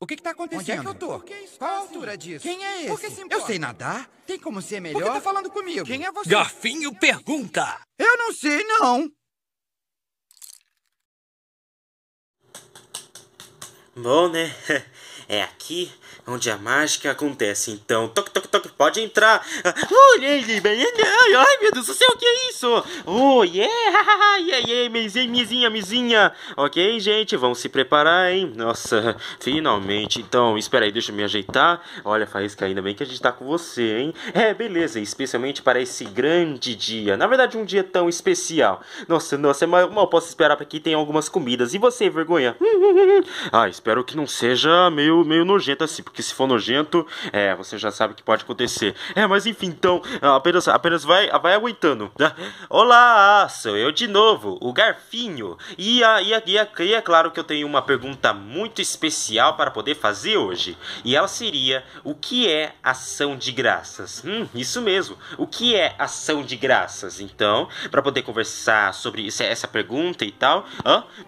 O que está acontecendo? Onde é que eu tô? Que tá Qual a altura assim? disso? Quem é esse? eu sei nadar. Tem como ser melhor? Por que tá falando comigo? Quem é você? Garfinho pergunta. Eu não sei, não. Bom, né? É aqui onde a mágica acontece. Então, toque, toque, toque, pode entrar. Olha ele, é. ai meu Deus do céu, o que é isso? Oh, yeah, yeah, yeah, mesinha, mizinha, mizinha! Ok, gente, vamos se preparar, hein? Nossa, finalmente. Então, espera aí, deixa eu me ajeitar. Olha, Faísca, ainda bem que a gente tá com você, hein? É, beleza, especialmente para esse grande dia. Na verdade, um dia tão especial. Nossa, nossa, mal, mal posso esperar para que tenha algumas comidas. E você, vergonha? ah, espero que não seja meio meio, meio nojento assim, porque se for nojento, é, você já sabe o que pode acontecer. É, mas enfim, então, apenas, apenas vai, vai aguentando. Né? Olá, sou eu de novo, o Garfinho. E, a, e, a, e, a, e é claro que eu tenho uma pergunta muito especial para poder fazer hoje. E ela seria: o que é ação de graças? Hum, isso mesmo, o que é ação de graças? Então, para poder conversar sobre isso, essa pergunta e tal.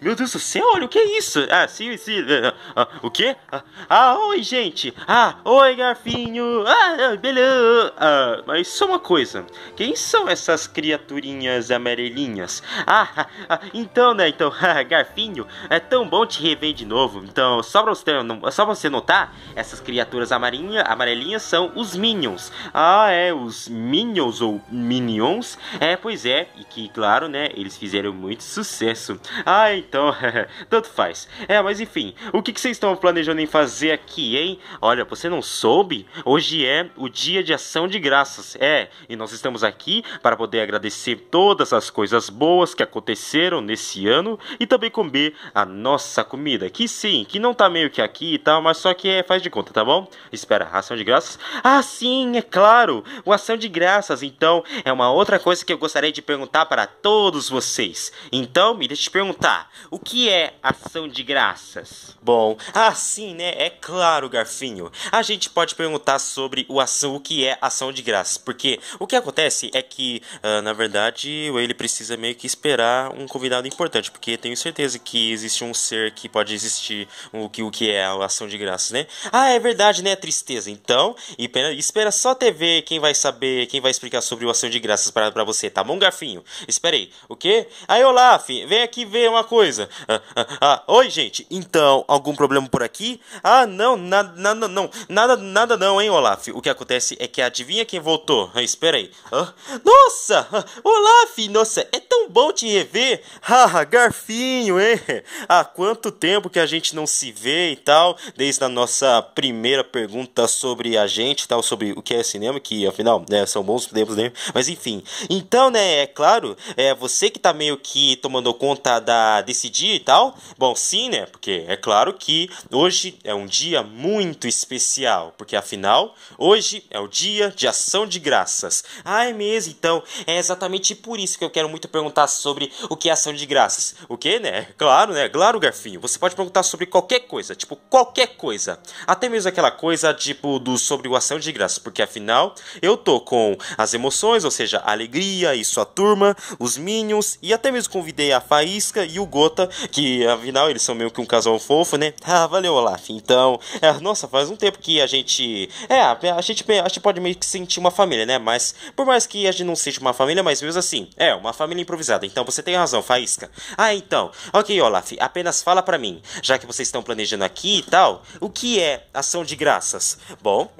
meu Deus do céu, olha o que é isso? Ah, sim, sim. É, é, é, ah, ah, o que? Ah, ah, oi, gente! Ah, oi, garfinho! Ah, ah, beleza! Ah, mas só uma coisa: quem são essas criaturinhas amarelinhas? Ah, ah, ah então, né? Então, ah, garfinho, é tão bom te rever de novo. Então, só pra você, só pra você notar, essas criaturas amarelinha, amarelinhas são os Minions. Ah, é, os Minions ou Minions? É, pois é, e que, claro, né? Eles fizeram muito sucesso. Ah, então, tanto faz. É, mas enfim, o que, que vocês estão planejando em fazer? fazer aqui, hein? Olha, você não soube? Hoje é o dia de ação de graças. É, e nós estamos aqui para poder agradecer todas as coisas boas que aconteceram nesse ano e também comer a nossa comida. Que sim, que não tá meio que aqui e tal, mas só que é, faz de conta, tá bom? Espera, ação de graças? Ah, sim, é claro! O ação de graças, então, é uma outra coisa que eu gostaria de perguntar para todos vocês. Então, me deixa te perguntar, o que é ação de graças? Bom, ah, sim, né? É claro, Garfinho. A gente pode perguntar sobre o, ação, o que é ação de graça, porque o que acontece é que, uh, na verdade, ele precisa meio que esperar um convidado importante, porque tenho certeza que existe um ser que pode existir o que, o que é a ação de graça, né? Ah, é verdade, né? Tristeza. Então, espera só até ver quem vai saber, quem vai explicar sobre o ação de graças para você, tá bom, Garfinho? Espera aí, o quê? Aí, Olaf, vem aqui ver uma coisa. Ah, ah, ah. Oi, gente, então, algum problema por aqui? Ah, não, nada, nada, não. Nada, nada não, hein, Olaf? O que acontece é que adivinha quem voltou? Ah, espera aí. Ah, nossa! Olaf, nossa, é tão bom te rever. Haha, garfinho, hein? Há quanto tempo que a gente não se vê e tal, desde a nossa primeira pergunta sobre a gente tal, sobre o que é cinema, que afinal, né, são bons tempos, né? Mas enfim. Então, né, é claro, é você que tá meio que tomando conta da decidir e tal. Bom, sim, né? Porque é claro que hoje é um dia muito especial, porque afinal, hoje é o dia de ação de graças. Ah, é mesmo? Então, é exatamente por isso que eu quero muito perguntar sobre o que é ação de graças. O que, né? Claro, né? Claro, Garfinho. Você pode perguntar sobre qualquer coisa, tipo, qualquer coisa. Até mesmo aquela coisa, tipo, do sobre o ação de graças, porque afinal, eu tô com as emoções, ou seja, a alegria e sua turma, os Minions, e até mesmo convidei a Faísca e o Gota, que afinal eles são meio que um casal fofo, né? Ah, valeu, Olaf. Então, é, nossa, faz um tempo que a gente. É, a gente, a gente pode meio que sentir uma família, né? Mas, por mais que a gente não seja uma família, mas mesmo assim, é, uma família improvisada. Então você tem razão, Faísca. Ah, então. Ok, Olaf, apenas fala para mim, já que vocês estão planejando aqui e tal, o que é ação de graças? Bom.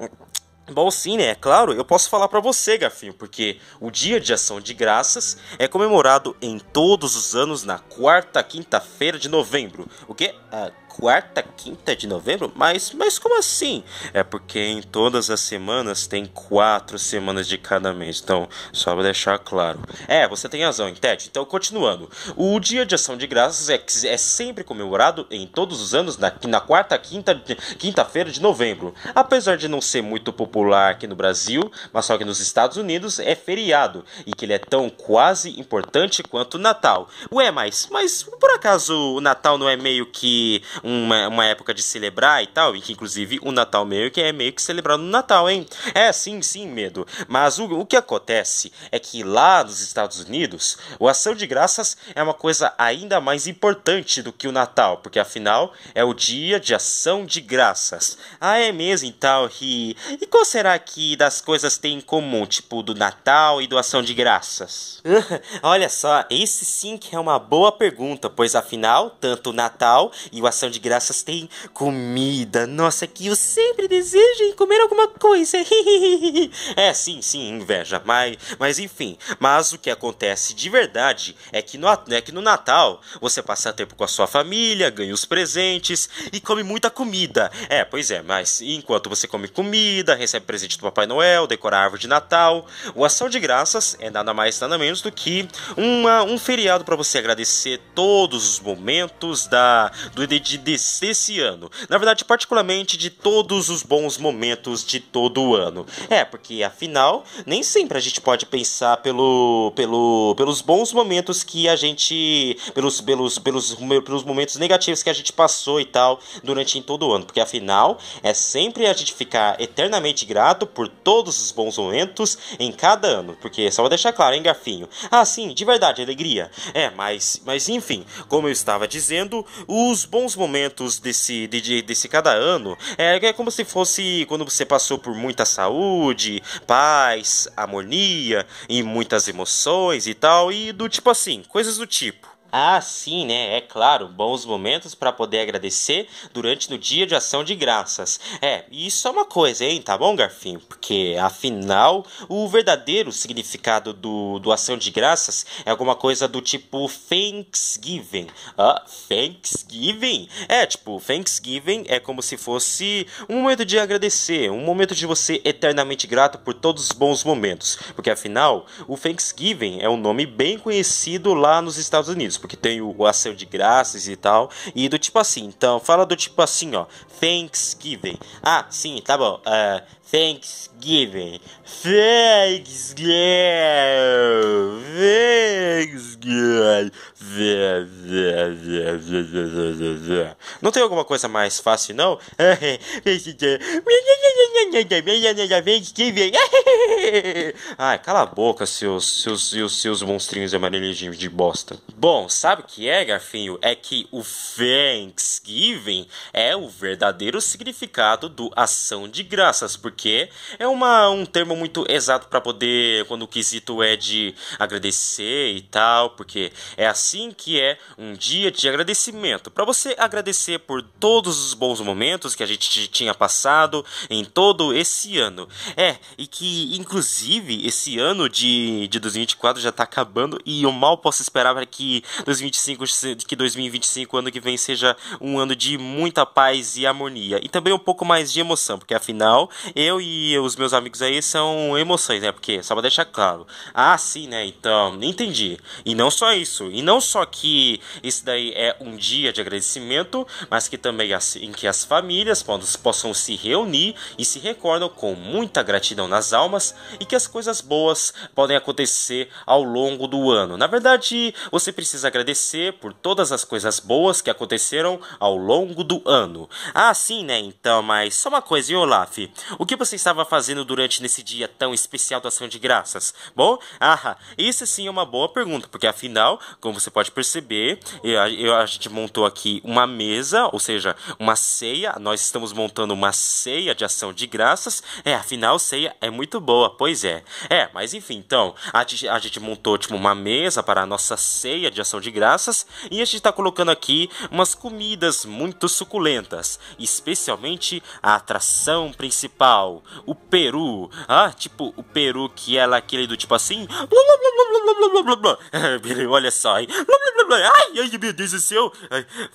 Bom, sim, né? É claro, eu posso falar para você, Gafinho, porque o Dia de Ação de Graças é comemorado em todos os anos na quarta quinta-feira de novembro. O quê? Ah, quarta, quinta de novembro? Mas, mas como assim? É porque em todas as semanas tem quatro semanas de cada mês. Então, só para deixar claro. É, você tem razão, entende Então, continuando. O Dia de Ação de Graças é, é sempre comemorado em todos os anos na, na quarta, quinta, quinta-feira de novembro. Apesar de não ser muito popular aqui no Brasil, mas só que nos Estados Unidos é feriado e que ele é tão quase importante quanto o Natal. Ué, mas, mas por acaso o Natal não é meio que uma, uma época de celebrar e tal, e que inclusive o Natal meio que é meio que celebrado no Natal, hein? É, sim, sim, medo. Mas o, o que acontece é que lá nos Estados Unidos, o ação de graças é uma coisa ainda mais importante do que o Natal, porque afinal é o dia de ação de graças. Ah, é mesmo então, e, e qual será que das coisas tem em comum, tipo do Natal e do Ação de graças? Olha só, esse sim que é uma boa pergunta, pois afinal, tanto o Natal e o ação de graças tem comida. Nossa, que eu sempre desejo comer alguma coisa. é, sim, sim, inveja. Mas, mas enfim. Mas o que acontece de verdade é que, no, é que no Natal você passa tempo com a sua família, ganha os presentes e come muita comida. É, pois é, mas enquanto você come comida, recebe presente do Papai Noel, decora a árvore de Natal, o ação de graças é nada mais nada menos do que uma, um feriado para você agradecer todos os momentos da do, de, desse, ano. Na verdade, particularmente de todos os bons momentos de todo o ano. É, porque afinal, nem sempre a gente pode pensar pelo, pelo, pelos bons momentos que a gente. Pelos, pelos, pelos, pelos momentos negativos que a gente passou e tal durante em todo o ano. Porque afinal, é sempre a gente ficar eternamente grato por todos os bons momentos em cada ano. Porque só vou deixar claro, hein, Garfinho? Ah, sim, de verdade, alegria. É, mas, mas enfim, como eu estava dizendo, os bons momentos momentos desse, de, desse cada ano é, é como se fosse quando você passou por muita saúde, paz, harmonia e muitas emoções e tal, e do tipo assim, coisas do tipo. Ah, sim, né? É claro, bons momentos para poder agradecer durante no dia de ação de graças. É, isso é uma coisa, hein? Tá bom, Garfinho? Porque, afinal, o verdadeiro significado do, do ação de graças é alguma coisa do tipo Thanksgiving. Ah, Thanksgiving? É, tipo, Thanksgiving é como se fosse um momento de agradecer, um momento de você eternamente grato por todos os bons momentos. Porque, afinal, o Thanksgiving é um nome bem conhecido lá nos Estados Unidos porque tem o, o ação de graças e tal. E do tipo assim, então, fala do tipo assim, ó. Thanksgiving. Ah, sim, tá bom. Uh, Thanksgiving. Thanksgiving. Thanksgiving. Não tem alguma coisa mais fácil, não? Thanksgiving. Ai, cala a boca, seus, seus, seus, seus monstrinhos de bosta. Bom, sabe o que é, Garfinho? É que o Thanksgiving é o verdadeiro significado do ação de graças, porque é uma, um termo muito exato para poder, quando o quesito é de agradecer e tal, porque é assim que é um dia de agradecimento. Para você agradecer por todos os bons momentos que a gente tinha passado em todo esse ano. É, e que inclusive esse ano de, de 2024 já está acabando e eu mal posso esperar para que 2025, que 2025, ano que vem, seja um ano de muita paz e harmonia. E também um pouco mais de emoção, porque afinal eu eu e os meus amigos aí são emoções, né? Porque, só pra deixar claro. Ah, sim, né? Então, entendi. E não só isso. E não só que isso daí é um dia de agradecimento, mas que também as, em que as famílias possam se reunir e se recordam com muita gratidão nas almas e que as coisas boas podem acontecer ao longo do ano. Na verdade, você precisa agradecer por todas as coisas boas que aconteceram ao longo do ano. Ah, sim, né? Então, mas só uma coisa, hein, Olaf? O que que você estava fazendo durante nesse dia tão especial da ação de graças? Bom, ah, isso sim é uma boa pergunta, porque afinal, como você pode perceber, eu, eu, a gente montou aqui uma mesa, ou seja, uma ceia. Nós estamos montando uma ceia de ação de graças. É, afinal, ceia é muito boa, pois é. É, mas enfim, então, a, a gente montou tipo, uma mesa para a nossa ceia de ação de graças e a gente está colocando aqui umas comidas muito suculentas, especialmente a atração principal Nepal, o Peru, ah, tipo, o Peru que é aquele do tipo assim. Olha só, hein? Ai, ai, meu Deus do céu!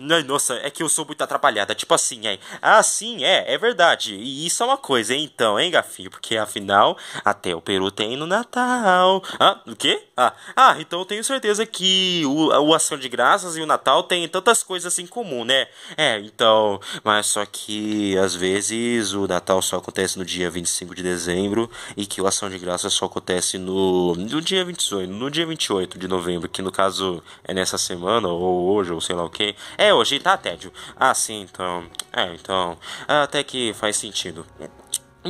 Ai, nossa, é que eu sou muito atrapalhada. Tipo assim, hein? Ah, sim, é, é verdade. E isso é uma coisa, hein, então, hein, Gafinho? Porque afinal, até o Peru tem no Natal. Ah, o quê? Ah, ah então eu tenho certeza que o, o Ação de Graças e o Natal têm tantas coisas em comum, né? É, então. Mas só que às vezes o Natal só acontece acontece no dia 25 de dezembro e que o Ação de Graça só acontece no, no dia 28, no dia 28 de novembro, que no caso é nessa semana, ou hoje, ou sei lá o que. É hoje, tá, Tédio? Ah, sim, então. É, então. Até que faz sentido.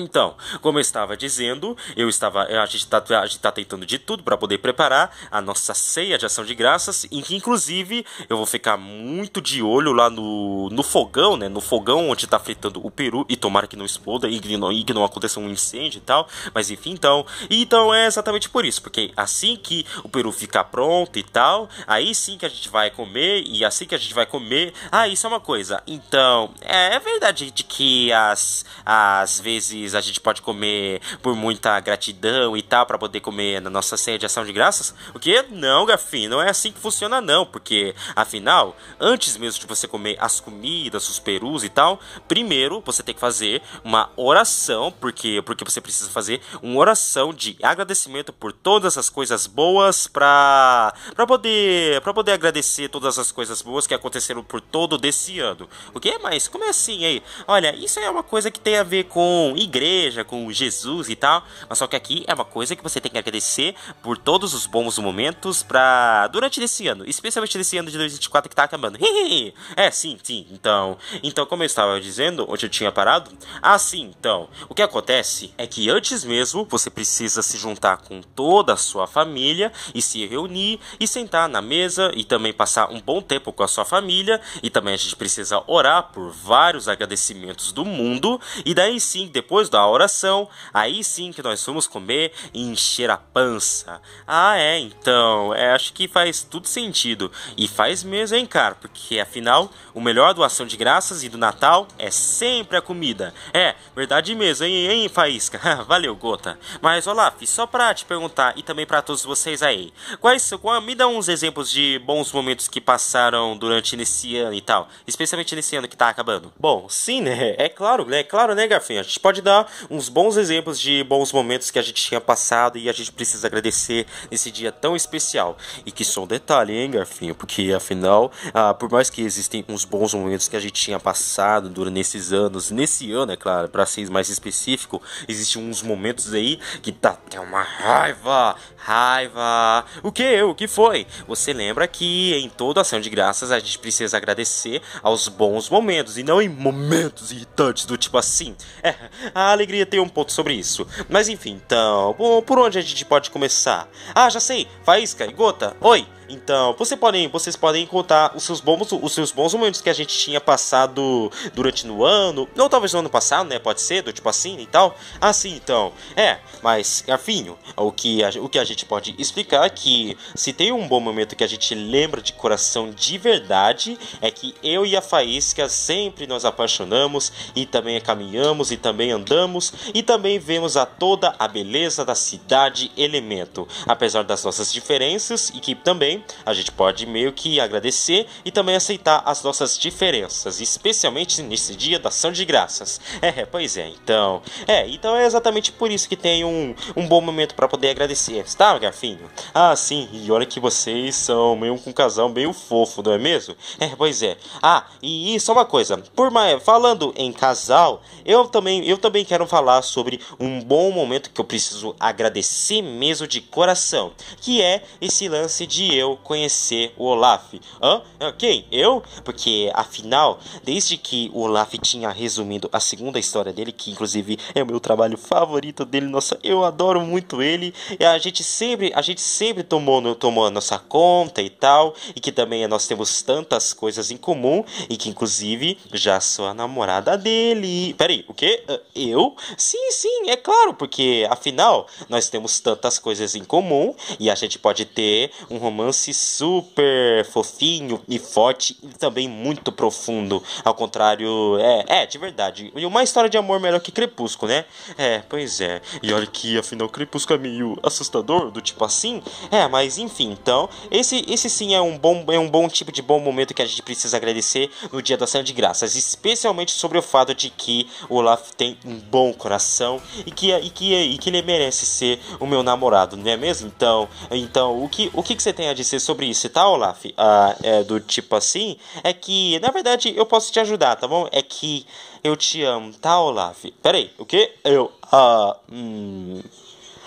Então, como eu estava dizendo, eu estava, a gente está tá tentando de tudo para poder preparar a nossa ceia de ação de graças, em que inclusive eu vou ficar muito de olho lá no, no fogão, né? No fogão onde está fritando o peru e tomara que não exploda e que não, e que não aconteça um incêndio e tal. Mas enfim, então, então é exatamente por isso, porque assim que o peru ficar pronto e tal, aí sim que a gente vai comer e assim que a gente vai comer, ah, isso é uma coisa. Então, é, é verdade de que as às vezes mas a gente pode comer por muita gratidão e tal, para poder comer na nossa ceia de ação de graças? O que? Não, Gafim, não é assim que funciona, não, porque afinal, antes mesmo de você comer as comidas, os perus e tal, primeiro você tem que fazer uma oração, porque, porque você precisa fazer uma oração de agradecimento por todas as coisas boas para para poder para poder agradecer todas as coisas boas que aconteceram por todo desse ano. O que? Mas como é assim aí? Olha, isso é uma coisa que tem a ver com igreja igreja, com Jesus e tal. Mas só que aqui é uma coisa que você tem que agradecer por todos os bons momentos pra. durante esse ano. Especialmente nesse ano de 2024 que tá acabando. é, sim, sim. Então. Então, como eu estava dizendo, onde eu tinha parado. Ah, sim, então. O que acontece é que antes mesmo você precisa se juntar com toda a sua família e se reunir e sentar na mesa e também passar um bom tempo com a sua família. E também a gente precisa orar por vários agradecimentos do mundo. E daí sim, depois depois da oração, aí sim que nós fomos comer e encher a pança. Ah, é, então, é, acho que faz tudo sentido. E faz mesmo, hein, cara? Porque afinal, o melhor doação de graças e do Natal é sempre a comida. É, verdade mesmo, hein, hein Faísca? Valeu, Gota. Mas, Olaf, só pra te perguntar e também para todos vocês aí, quais, qual, me dá uns exemplos de bons momentos que passaram durante nesse ano e tal, especialmente nesse ano que tá acabando. Bom, sim, né? É claro, né? É claro, né, Garfinha? A gente pode uns bons exemplos de bons momentos que a gente tinha passado e a gente precisa agradecer nesse dia tão especial. E que só um detalhe, hein, Garfinho? Porque afinal, ah, por mais que existem uns bons momentos que a gente tinha passado durante esses anos, nesse ano, é claro, para ser mais específico, existem uns momentos aí que dá tá até uma raiva, raiva. O que? O que foi? Você lembra que em toda ação de graças a gente precisa agradecer aos bons momentos e não em momentos irritantes do tipo assim. É, a alegria tem um ponto sobre isso. Mas enfim, então, por onde a gente pode começar? Ah, já sei! Faísca e gota! Oi! Então, você podem, vocês podem contar os seus bons, os seus bons momentos que a gente tinha passado durante no ano, ou talvez no ano passado, né? Pode ser, do tipo assim e tal. Assim, então, é. Mas, Garfinho, o que a, o que a gente pode explicar é que se tem um bom momento que a gente lembra de coração de verdade, é que eu e a Faísca sempre nos apaixonamos e também caminhamos e também andamos e também vemos a toda a beleza da cidade Elemento, apesar das nossas diferenças e que também a gente pode meio que agradecer e também aceitar as nossas diferenças, especialmente nesse dia da ação de graças. É, é pois é, então. É, então é exatamente por isso que tem um, um bom momento para poder agradecer, tá, Garfinho? Ah, sim, e olha que vocês são meio um casal meio fofo, não é mesmo? É, pois é. Ah, e, e só uma coisa, por mais falando em casal, eu também, eu também quero falar sobre um bom momento que eu preciso agradecer mesmo de coração, que é esse lance de eu eu conhecer o Olaf. Hã? Quem? Eu? Porque, afinal, desde que o Olaf tinha resumido a segunda história dele, que inclusive é o meu trabalho favorito dele, nossa, eu adoro muito ele. E a gente sempre, a gente sempre tomou, tomou a nossa conta e tal, e que também nós temos tantas coisas em comum, e que inclusive já sou a namorada dele. Peraí, o quê? Eu? Sim, sim, é claro, porque afinal nós temos tantas coisas em comum e a gente pode ter um romance romance super fofinho e forte e também muito profundo. Ao contrário, é, é, de verdade. uma história de amor melhor que Crepúsculo, né? É, pois é. E olha que afinal Crepúsculo é meio assustador, do tipo assim. É, mas enfim, então, esse, esse sim é um bom é um bom tipo de bom momento que a gente precisa agradecer no dia da ação de graças, especialmente sobre o fato de que o Olaf tem um bom coração e que, é, e que, é, e que ele merece ser o meu namorado, não é mesmo? Então, então o que o que, que você tem a dizer ser sobre isso, tá, Olaf? Ah, é, do tipo assim, é que, na verdade, eu posso te ajudar, tá bom? É que eu te amo, tá, Olaf? Peraí, o quê? Eu. Ah. Hum.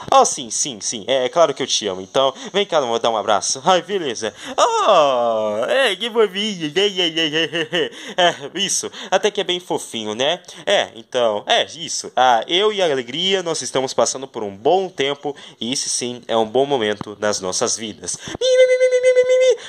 Ah, sim, sim, sim. É, é claro que eu te amo. Então, vem cá, vou dar um abraço. Ai, beleza. Oh, é, que bobinho. É, isso. Até que é bem fofinho, né? É, então, é isso. Ah, eu e a alegria, nós estamos passando por um bom tempo. E isso sim é um bom momento nas nossas vidas.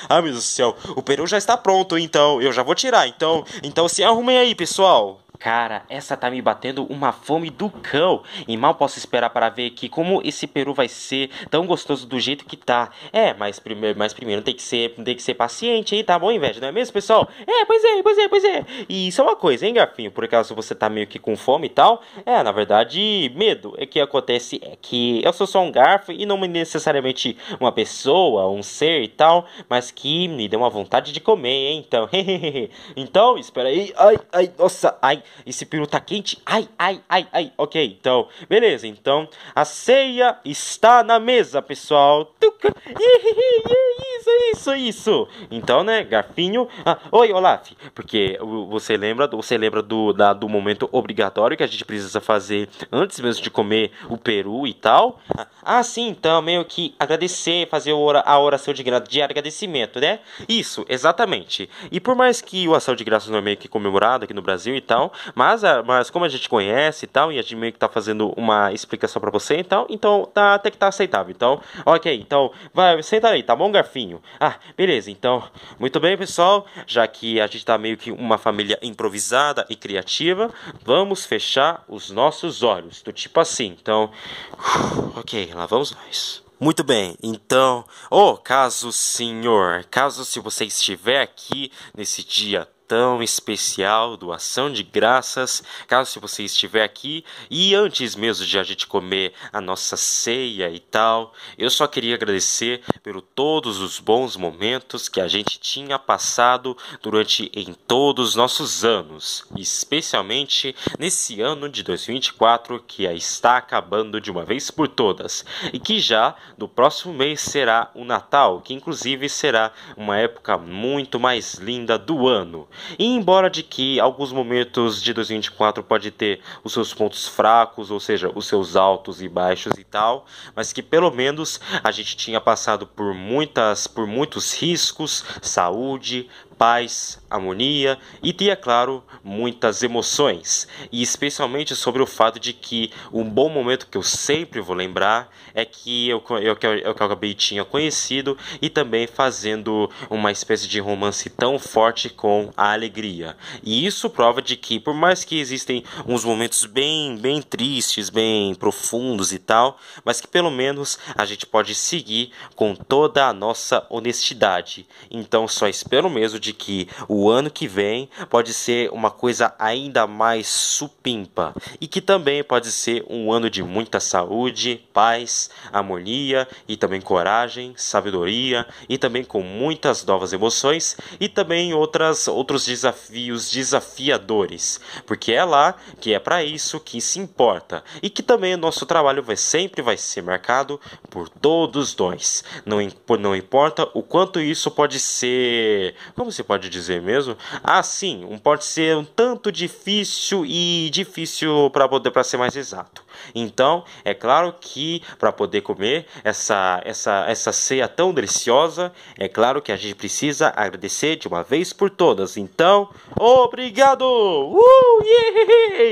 Ah, meu Deus do céu. O peru já está pronto, então. Eu já vou tirar. Então, então se arrumem aí, pessoal. Cara, essa tá me batendo uma fome do cão. E mal posso esperar para ver que como esse peru vai ser tão gostoso do jeito que tá. É, mas primeiro, mas primeiro tem que ser, tem que ser paciente, hein? Tá bom, inveja, não é mesmo, pessoal? É, pois é, pois é, pois é. E isso é uma coisa, hein, Garfinho? Por acaso você tá meio que com fome e tal? É, na verdade, medo. É que acontece é que eu sou só um garfo e não necessariamente uma pessoa, um ser e tal, mas que me deu uma vontade de comer, hein? Então, então, espera aí. Ai, ai, nossa, ai. Esse peru tá quente. Ai, ai, ai, ai. Ok, então, beleza. Então, a ceia está na mesa, pessoal. Tuca. Ih, isso, isso. Então, né, Garfinho. Ah, oi, Olaf. Porque você lembra, você lembra do, da, do momento obrigatório que a gente precisa fazer antes mesmo de comer o peru e tal? Ah, ah sim, então, meio que agradecer, fazer a oração de graça de agradecimento, né? Isso, exatamente. E por mais que o ação de graças não é meio que comemorado aqui no Brasil e tal, mas, mas como a gente conhece e tal, e a gente meio que tá fazendo uma explicação para você e então, tal, então tá, até que tá aceitável. Então, ok, então, vai, senta aí, tá bom, Garfinho? Ah, beleza, então. Muito bem, pessoal. Já que a gente está meio que uma família improvisada e criativa, vamos fechar os nossos olhos. Do tipo assim. Então. Uh, ok, lá vamos nós. Muito bem, então, oh, caso senhor, caso se você estiver aqui nesse dia tão especial, doação de graças, caso você estiver aqui. E antes mesmo de a gente comer a nossa ceia e tal, eu só queria agradecer por todos os bons momentos que a gente tinha passado durante em todos os nossos anos, especialmente nesse ano de 2024 que está acabando de uma vez por todas e que já no próximo mês será o Natal, que inclusive será uma época muito mais linda do ano. E embora de que alguns momentos de 2024 pode ter os seus pontos fracos, ou seja, os seus altos e baixos e tal, mas que pelo menos a gente tinha passado por muitas, por muitos riscos, saúde, paz, harmonia e tinha, claro, muitas emoções, e especialmente sobre o fato de que um bom momento que eu sempre vou lembrar é que eu, eu, eu, eu acabei tinha conhecido e também fazendo uma espécie de romance tão forte com a alegria. E isso prova de que, por mais que existem uns momentos bem, bem tristes, bem profundos e tal, mas que pelo menos a gente pode seguir com toda a nossa honestidade. Então só espero mesmo de de que o ano que vem pode ser uma coisa ainda mais supimpa e que também pode ser um ano de muita saúde, paz, harmonia e também coragem, sabedoria e também com muitas novas emoções e também outras outros desafios desafiadores, porque é lá que é para isso que se importa e que também o nosso trabalho vai sempre vai ser marcado por todos nós. Não, não importa o quanto isso pode ser, vamos você pode dizer mesmo. Ah, sim, um pode ser um tanto difícil e difícil para poder para ser mais exato. Então, é claro que para poder comer essa, essa, essa ceia tão deliciosa, é claro que a gente precisa agradecer de uma vez por todas. Então, obrigado! Uh, yeah!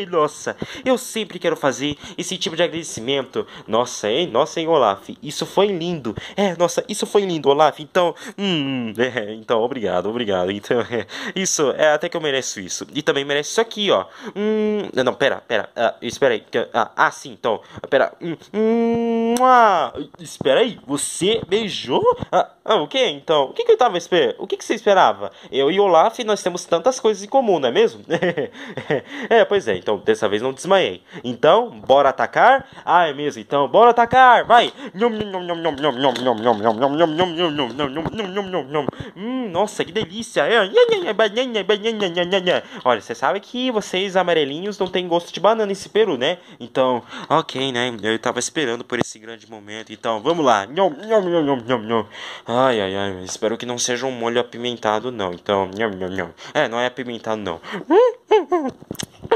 Nossa, eu sempre quero fazer esse tipo de agradecimento. Nossa, hein? Nossa, hein, Olaf? Isso foi lindo. É, nossa, isso foi lindo, Olaf. Então, hum, é, então, obrigado, obrigado. Então, é, isso, é até que eu mereço isso. E também mereço isso aqui, ó. Hum, não, pera, pera. Uh, espera aí. Uh, ah, ah sim, então. espera. Hum, hum, ah, espera aí, você beijou? Ah, ah, o que então? O que, que eu tava esperando? O que, que você esperava? Eu e Olaf, nós temos tantas coisas em comum, não é mesmo? é, pois é, então dessa vez não desmaiei. Então, bora atacar? Ah, é mesmo, então bora atacar, vai! Hum, nossa, que delícia! Olha, você sabe que vocês amarelinhos não têm gosto de banana nesse peru, né? Então, ok, né? Eu tava esperando por esse grande momento, então vamos lá. Ai, ai, ai, espero que não seja um molho apimentado, não. Então, É, não é apimentado, não.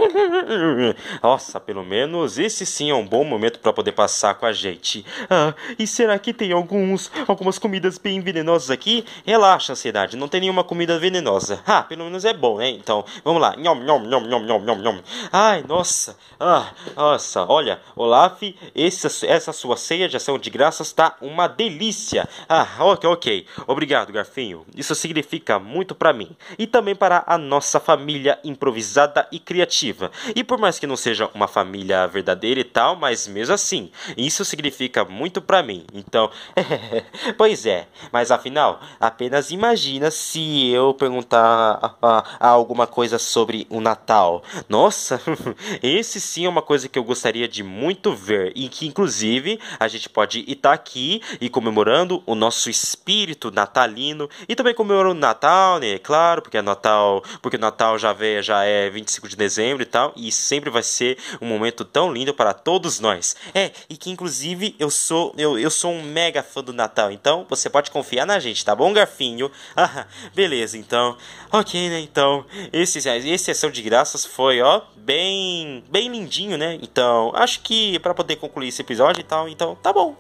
Nossa, pelo menos esse sim é um bom momento para poder passar com a gente. Ah, e será que tem alguns, algumas comidas bem venenosas aqui? Relaxa, ansiedade, não tem nenhuma comida venenosa. Ah, pelo menos é bom, né? Então, vamos lá. Nhom, nhom, nhom, nhom, nhom, nhom, nhom. Ai, nossa. Ah, nossa. Olha, Olaf, essa, essa sua ceia de ação de graças tá uma delícia. Ah, ok, ok. Obrigado, Garfinho. Isso significa muito para mim e também para a nossa família improvisada e criativa. E por mais que não seja uma família verdadeira e tal, mas mesmo assim, isso significa muito para mim. Então, pois é, mas afinal, apenas imagina se eu perguntar a, a alguma coisa sobre o Natal. Nossa, esse sim é uma coisa que eu gostaria de muito ver e que inclusive a gente pode estar tá aqui e comemorando o nosso espírito natalino e também comemorando o Natal, né? Claro, porque é Natal, porque o Natal já vê, já é 25 de dezembro e tal, e sempre vai ser um momento tão lindo para todos nós. É, e que inclusive eu sou eu, eu sou um mega fã do Natal, então você pode confiar na gente, tá bom, Garfinho? Ah, beleza, então. OK, né? Então, esse exceção de graças foi, ó, bem bem lindinho, né? Então, acho que para poder concluir esse episódio e tal, então tá bom.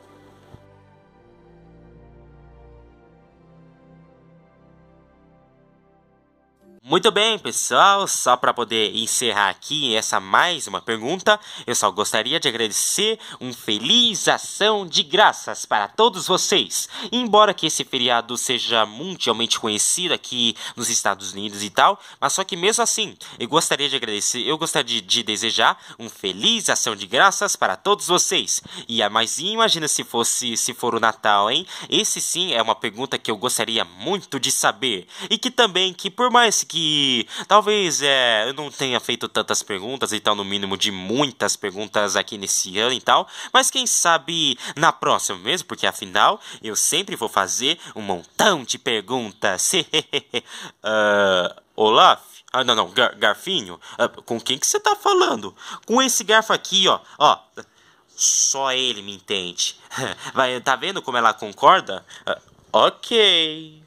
Muito bem, pessoal, só para poder encerrar aqui essa mais uma pergunta, eu só gostaria de agradecer um feliz ação de graças para todos vocês. Embora que esse feriado seja mundialmente conhecido aqui nos Estados Unidos e tal, mas só que mesmo assim, eu gostaria de agradecer, eu gostaria de, de desejar um feliz ação de graças para todos vocês. E a mais imagina se fosse se for o Natal, hein? Esse sim é uma pergunta que eu gostaria muito de saber e que também que por mais que que talvez é, eu não tenha feito tantas perguntas e tal, no mínimo de muitas perguntas aqui nesse ano e tal, mas quem sabe na próxima mesmo, porque afinal eu sempre vou fazer um montão de perguntas. uh, Olaf? Ah, não, não, gar garfinho? Uh, com quem que você tá falando? Com esse garfo aqui, ó, ó. Só ele me entende. Vai, tá vendo como ela concorda? Uh, ok.